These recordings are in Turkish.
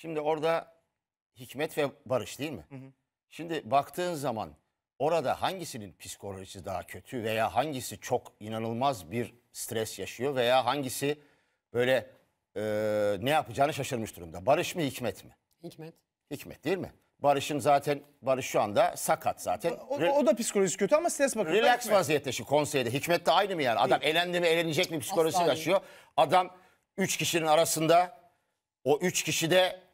Şimdi orada hikmet ve barış değil mi? Hı hı. Şimdi baktığın zaman orada hangisinin psikolojisi daha kötü veya hangisi çok inanılmaz bir stres yaşıyor veya hangisi böyle e, ne yapacağını şaşırmış durumda. Barış mı hikmet mi? Hikmet. Hikmet değil mi? Barış'ın zaten Barış şu anda sakat zaten. O, o da psikolojisi kötü ama stres bakımından. Relax hikmet. vaziyette şu konseyde. Hikmet de aynı mı yani? Adam değil. elendi mi elenecek mi psikolojisi Asla yaşıyor. Değil. Adam üç kişinin arasında o üç kişide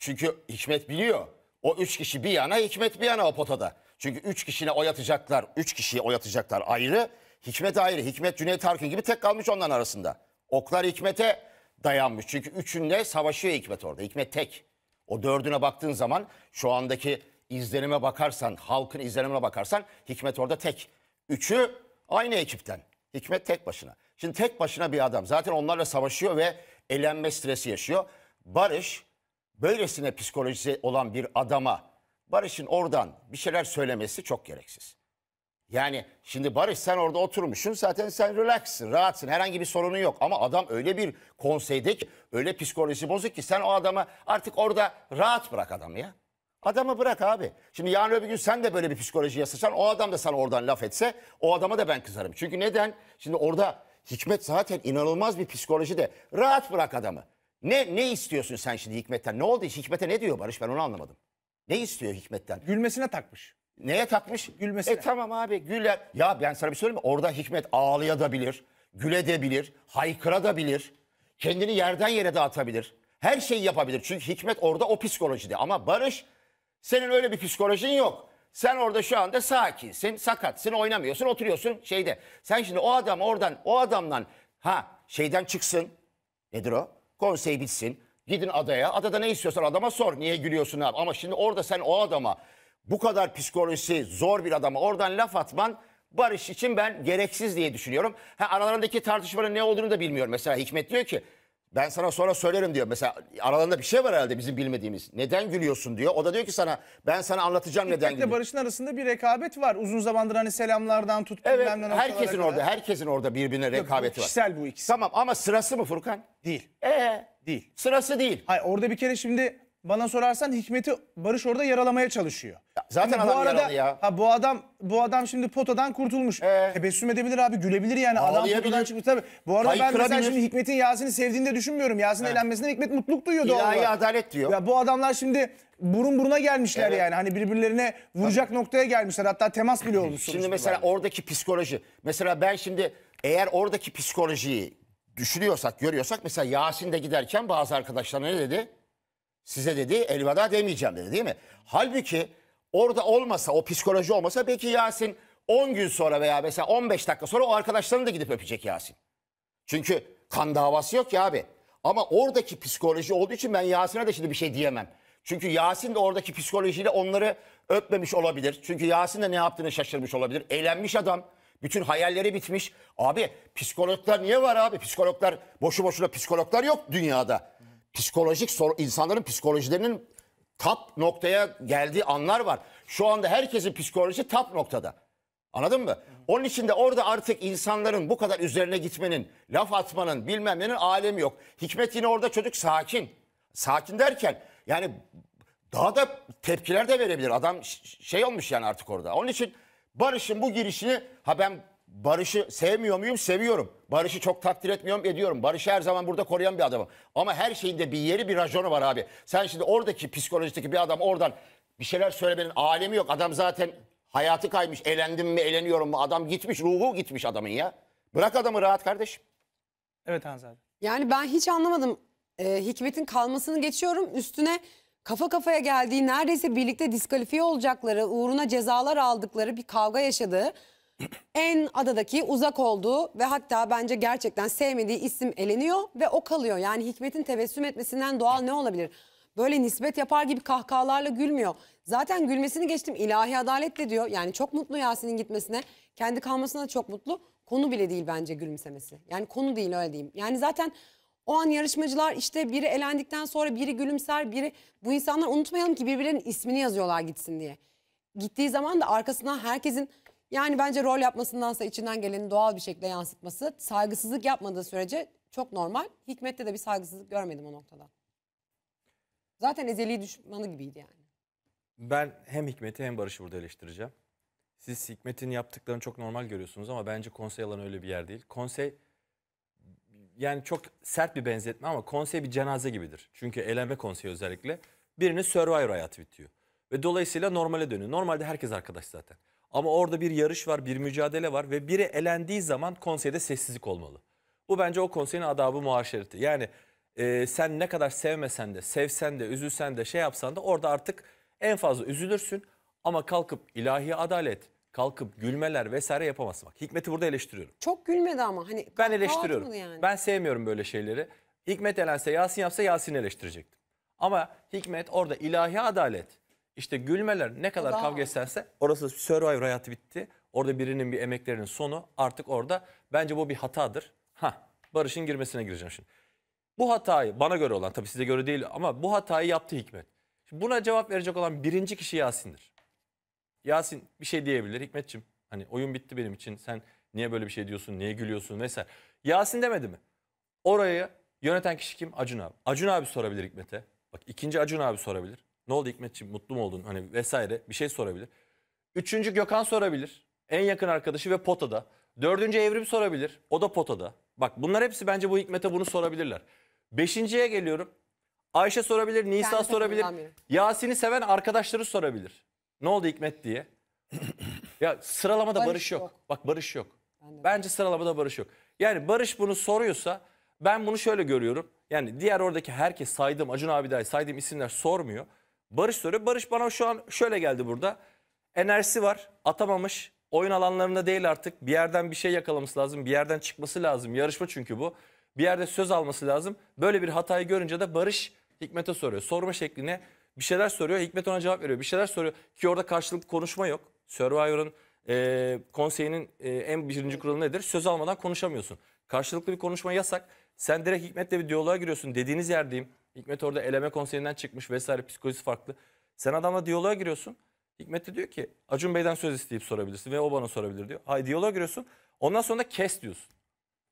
çünkü Hikmet biliyor. O üç kişi bir yana Hikmet bir yana o potada. Çünkü üç kişine oy atacaklar. Üç kişiye oy atacaklar ayrı. Hikmet ayrı. Hikmet Cüneyt Arkın gibi tek kalmış onların arasında. Oklar Hikmet'e dayanmış. Çünkü üçünde savaşıyor Hikmet orada. Hikmet tek. O dördüne baktığın zaman şu andaki izlenime bakarsan, halkın izlenimine bakarsan Hikmet orada tek. Üçü aynı ekipten. Hikmet tek başına. Şimdi tek başına bir adam. Zaten onlarla savaşıyor ve elenme stresi yaşıyor. Barış böylesine psikolojisi olan bir adama Barış'ın oradan bir şeyler söylemesi çok gereksiz. Yani şimdi Barış sen orada oturmuşsun zaten sen relaxsın, rahatsın, herhangi bir sorunun yok. Ama adam öyle bir konseydek, öyle psikolojisi bozuk ki sen o adama artık orada rahat bırak adamı ya. Adamı bırak abi. Şimdi yarın öbür gün sen de böyle bir psikolojiye sıçan o adam da sana oradan laf etse o adama da ben kızarım. Çünkü neden? Şimdi orada Hikmet zaten inanılmaz bir psikoloji de, Rahat bırak adamı. Ne ne istiyorsun sen şimdi Hikmet'ten? Ne oldu? Hikmet'e ne diyor Barış? Ben onu anlamadım. Ne istiyor Hikmet'ten? Gülmesine takmış. Neye takmış? Gülmesine. E tamam abi güler. Ya ben sana bir söyleyeyim mi? Orada Hikmet ağlayabilir, güledebilir, haykırabilir. Kendini yerden yere de atabilir, Her şeyi yapabilir. Çünkü Hikmet orada o psikolojide. Ama Barış senin öyle bir psikolojin yok. Sen orada şu anda sakinsin, sakatsın, oynamıyorsun, oturuyorsun şeyde. Sen şimdi o adam oradan, o adamdan ha şeyden çıksın. Nedir o? Konsey bitsin. Gidin adaya. Adada ne istiyorsan adama sor. Niye gülüyorsun abi? Ama şimdi orada sen o adama bu kadar psikolojisi zor bir adama oradan laf atman barış için ben gereksiz diye düşünüyorum. Ha, aralarındaki tartışmanın ne olduğunu da bilmiyorum. Mesela Hikmet diyor ki ben sana sonra söylerim diyor. Mesela aralarında bir şey var herhalde bizim bilmediğimiz. Neden gülüyorsun diyor. O da diyor ki sana ben sana anlatacağım İpek'le neden gülüyorsun. Barış'ın arasında bir rekabet var. Uzun zamandır hani selamlardan tut. Evet bilmem ne herkesin orada herkesin orada birbirine rekabeti var. Kişisel bu ikisi. Tamam ama sırası mı Furkan? Değil. Ee Değil. sırası değil. Hayır orada bir kere şimdi bana sorarsan Hikmet'i Barış orada yaralamaya çalışıyor. Ya zaten yani adam bu arada, ya. Ha, bu adam bu adam şimdi potadan kurtulmuş. Ee, Tebessüm edebilir abi gülebilir yani. Adam potadan çıkmış tabii. Bu arada ben mesela şimdi Hikmet'in Yasin'i sevdiğini de düşünmüyorum. Yasin eğlenmesinden Hikmet mutluluk duyuyordu. İlahi orada. adalet diyor. Ya bu adamlar şimdi burun buruna gelmişler evet. yani. Hani birbirlerine vuracak tabii. noktaya gelmişler. Hatta temas bile olmuş. Şimdi mesela var. oradaki psikoloji. Mesela ben şimdi eğer oradaki psikolojiyi düşünüyorsak, görüyorsak mesela Yasin de giderken bazı arkadaşlar ne dedi? Size dedi elveda demeyeceğim dedi değil mi? Halbuki orada olmasa o psikoloji olmasa belki Yasin 10 gün sonra veya mesela 15 dakika sonra o arkadaşlarını da gidip öpecek Yasin. Çünkü kan davası yok ya abi. Ama oradaki psikoloji olduğu için ben Yasin'e de şimdi bir şey diyemem. Çünkü Yasin de oradaki psikolojiyle onları öpmemiş olabilir. Çünkü Yasin de ne yaptığını şaşırmış olabilir. Eğlenmiş adam. Bütün hayalleri bitmiş. Abi psikologlar niye var abi? Psikologlar boşu boşuna psikologlar yok dünyada psikolojik sor, insanların psikolojilerinin tap noktaya geldiği anlar var. Şu anda herkesin psikolojisi tap noktada. Anladın mı? Onun için de orada artık insanların bu kadar üzerine gitmenin, laf atmanın, bilmem nenin alemi yok. Hikmet yine orada çocuk sakin. Sakin derken yani daha da tepkiler de verebilir. Adam şey olmuş yani artık orada. Onun için Barış'ın bu girişini ha ben Barış'ı sevmiyor muyum? Seviyorum. Barış'ı çok takdir etmiyorum, ediyorum. Barış'ı her zaman burada koruyan bir adamım. Ama her şeyin bir yeri, bir rajonu var abi. Sen şimdi oradaki psikolojideki bir adam oradan bir şeyler söylemenin alemi yok. Adam zaten hayatı kaymış. Elendim mi, eleniyorum mu? Adam gitmiş, ruhu gitmiş adamın ya. Bırak adamı rahat kardeşim. Evet Hanzade. Yani ben hiç anlamadım. Ee, Hikmet'in kalmasını geçiyorum. Üstüne kafa kafaya geldiği, neredeyse birlikte diskalifiye olacakları, uğruna cezalar aldıkları bir kavga yaşadığı en adadaki uzak olduğu ve hatta bence gerçekten sevmediği isim eleniyor ve o kalıyor. Yani Hikmet'in tebessüm etmesinden doğal ne olabilir? Böyle nispet yapar gibi kahkahalarla gülmüyor. Zaten gülmesini geçtim ilahi adaletle diyor. Yani çok mutlu Yasin'in gitmesine. Kendi kalmasına da çok mutlu. Konu bile değil bence gülümsemesi. Yani konu değil öyle diyeyim. Yani zaten o an yarışmacılar işte biri elendikten sonra biri gülümser, biri bu insanlar unutmayalım ki birbirlerinin ismini yazıyorlar gitsin diye. Gittiği zaman da arkasından herkesin yani bence rol yapmasındansa içinden geleni doğal bir şekilde yansıtması. Saygısızlık yapmadığı sürece çok normal. Hikmet'te de bir saygısızlık görmedim o noktada. Zaten ezeli düşmanı gibiydi yani. Ben hem Hikmet'i hem Barış'ı burada eleştireceğim. Siz Hikmet'in yaptıklarını çok normal görüyorsunuz ama bence konsey alanı öyle bir yer değil. Konsey yani çok sert bir benzetme ama konsey bir cenaze gibidir. Çünkü eleme konseyi özellikle birini Survivor hayatı bitiyor. Ve dolayısıyla normale dönüyor. Normalde herkes arkadaş zaten. Ama orada bir yarış var, bir mücadele var ve biri elendiği zaman konseyde sessizlik olmalı. Bu bence o konseyin adabı muhaşereti. Yani e, sen ne kadar sevmesen de, sevsen de, üzülsen de, şey yapsan da orada artık en fazla üzülürsün. Ama kalkıp ilahi adalet, kalkıp gülmeler vesaire yapamazsın. Bak Hikmet'i burada eleştiriyorum. Çok gülmedi ama hani ben eleştiriyorum. Yani. Ben sevmiyorum böyle şeyleri. Hikmet elense Yasin yapsa Yasin eleştirecektim. Ama Hikmet orada ilahi adalet işte gülmeler ne kadar Daha. kavga etsense orası Survivor hayatı bitti. Orada birinin bir emeklerinin sonu artık orada. Bence bu bir hatadır. Ha Barış'ın girmesine gireceğim şimdi. Bu hatayı bana göre olan tabii size göre değil ama bu hatayı yaptı Hikmet. Şimdi buna cevap verecek olan birinci kişi Yasin'dir. Yasin bir şey diyebilir Hikmetçim. Hani oyun bitti benim için. Sen niye böyle bir şey diyorsun? Niye gülüyorsun vesaire. Yasin demedi mi? Orayı yöneten kişi kim? Acun abi. Acun abi sorabilir Hikmet'e. Bak ikinci Acun abi sorabilir. Ne oldu Hikmetciğim mutlu mu oldun hani vesaire bir şey sorabilir. Üçüncü Gökhan sorabilir. En yakın arkadaşı ve potada. Dördüncü Evrim sorabilir. O da potada. Bak bunlar hepsi bence bu Hikmet'e bunu sorabilirler. Beşinciye geliyorum. Ayşe sorabilir, Nisa Kendisi sorabilir. Yasin'i seven arkadaşları sorabilir. Ne oldu Hikmet diye. ya sıralamada Barış Barış, yok. yok. Bak Barış yok. Bence sıralamada Barış yok. Yani Barış bunu soruyorsa ben bunu şöyle görüyorum. Yani diğer oradaki herkes saydığım Acun abi dahi saydığım isimler sormuyor. Barış soruyor. Barış bana şu an şöyle geldi burada. Enerjisi var. Atamamış. Oyun alanlarında değil artık. Bir yerden bir şey yakalaması lazım. Bir yerden çıkması lazım. Yarışma çünkü bu. Bir yerde söz alması lazım. Böyle bir hatayı görünce de Barış Hikmet'e soruyor. Sorma şekline bir şeyler soruyor. Hikmet ona cevap veriyor. Bir şeyler soruyor. Ki orada karşılıklı konuşma yok. Survivor'ın e, konseyinin e, en birinci kuralı nedir? Söz almadan konuşamıyorsun. Karşılıklı bir konuşma yasak. Sen direkt Hikmet'le bir diyaloğa giriyorsun. Dediğiniz yerdeyim. Hikmet orada eleme konseyinden çıkmış vesaire psikolojisi farklı. Sen adamla diyaloğa giriyorsun. Hikmet de diyor ki Acun Bey'den söz isteyip sorabilirsin ve o bana sorabilir diyor. Hayır diyaloğa giriyorsun. Ondan sonra kes diyorsun.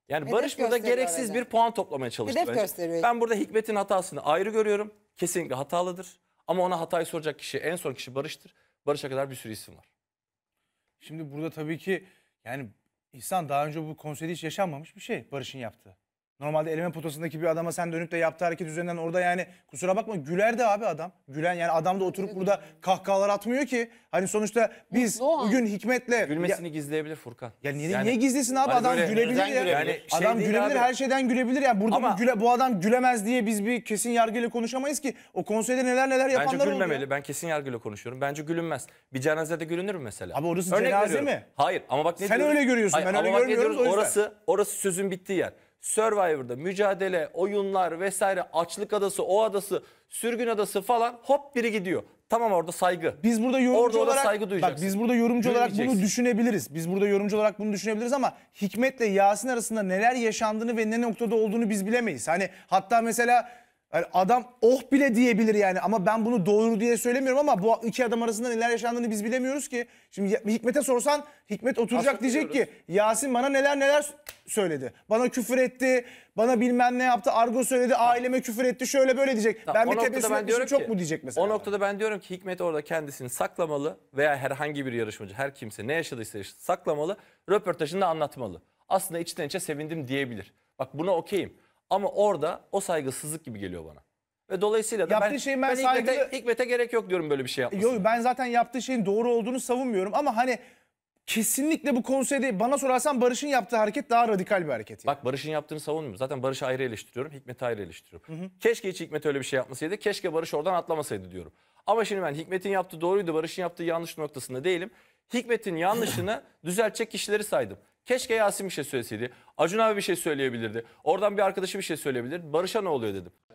Yani Hedef Barış burada gereksiz öyle. bir puan toplamaya çalıştı. Hedef bence. gösteriyor. Ben burada Hikmet'in hatasını ayrı görüyorum. Kesinlikle hatalıdır. Ama ona hatayı soracak kişi en son kişi Barış'tır. Barış'a kadar bir sürü isim var. Şimdi burada tabii ki yani İhsan daha önce bu konserde hiç yaşanmamış bir şey Barış'ın yaptığı. Normalde eleme potasındaki bir adama sen dönüp de yaptığı hareket üzerinden orada yani kusura bakma güler de abi adam. Gülen yani adam da oturup burada kahkahalar atmıyor ki. Hani sonuçta biz Mutlu o an. bugün hikmetle... Gülmesini gizleyebilir Furkan. Ya niye, Yani- niye gizlesin abi hani adam böyle gülebilir ya. Yani şey adam gülebilir abi. her şeyden gülebilir yani. Burada Ama- bu, güle- bu adam gülemez diye biz bir kesin yargıyla konuşamayız ki. O konseyde neler neler Bence yapanlar Bence gülmemeli. ya. Ben kesin yargıyla konuşuyorum. Bence gülünmez. Bir cenazede gülünür mü mesela? Abi orası cenaze veriyorum. mi? Hayır ama bak ne Sen diyorum? öyle görüyorsun, ben öyle bak görmüyorum, o yüzden. Orası, orası sözün bittiği yer. Survivor'da mücadele, oyunlar vesaire, açlık adası, o adası, sürgün adası falan hop biri gidiyor. Tamam orada saygı. Biz burada yorumcu orada olarak saygı duyacaksın. Bak biz burada yorumcu olarak bunu düşünebiliriz. Biz burada yorumcu olarak bunu düşünebiliriz ama Hikmet'le Yasin arasında neler yaşandığını ve ne noktada olduğunu biz bilemeyiz. Hani hatta mesela yani adam oh bile diyebilir yani ama ben bunu doğru diye söylemiyorum ama bu iki adam arasında neler yaşandığını biz bilemiyoruz ki. Şimdi Hikmet'e sorsan Hikmet oturacak Aslında diyecek diyoruz. ki Yasin bana neler neler söyledi. Bana küfür etti, bana bilmem ne yaptı, argo söyledi, aileme küfür etti, şöyle böyle diyecek. Tamam, ben bir tepesine ben diyorum ki, çok mu diyecek mesela. O noktada ben diyorum ki Hikmet orada kendisini saklamalı veya herhangi bir yarışmacı, her kimse ne yaşadıysa saklamalı, röportajında anlatmalı. Aslında içten içe sevindim diyebilir. Bak buna okeyim. Ama orada o saygısızlık gibi geliyor bana. Ve dolayısıyla da Yaptığı ben, şeyin ben, ben saygılı... Hikmet'e, Hikmet'e gerek yok diyorum böyle bir şey yapmasına. Yok ben zaten yaptığı şeyin doğru olduğunu savunmuyorum ama hani kesinlikle bu konseyde bana sorarsan Barış'ın yaptığı hareket daha radikal bir hareket. Yani. Bak Barış'ın yaptığını savunmuyorum. Zaten Barış'ı ayrı eleştiriyorum, Hikmet'i ayrı eleştiriyorum. Hı hı. Keşke hiç Hikmet öyle bir şey yapmasaydı, keşke Barış oradan atlamasaydı diyorum. Ama şimdi ben Hikmet'in yaptığı doğruydu, Barış'ın yaptığı yanlış noktasında değilim. Hikmet'in yanlışını düzeltecek kişileri saydım. Keşke Yasin bir şey söyleseydi. Acun abi bir şey söyleyebilirdi. Oradan bir arkadaşı bir şey söyleyebilir. Barış'a ne oluyor dedim.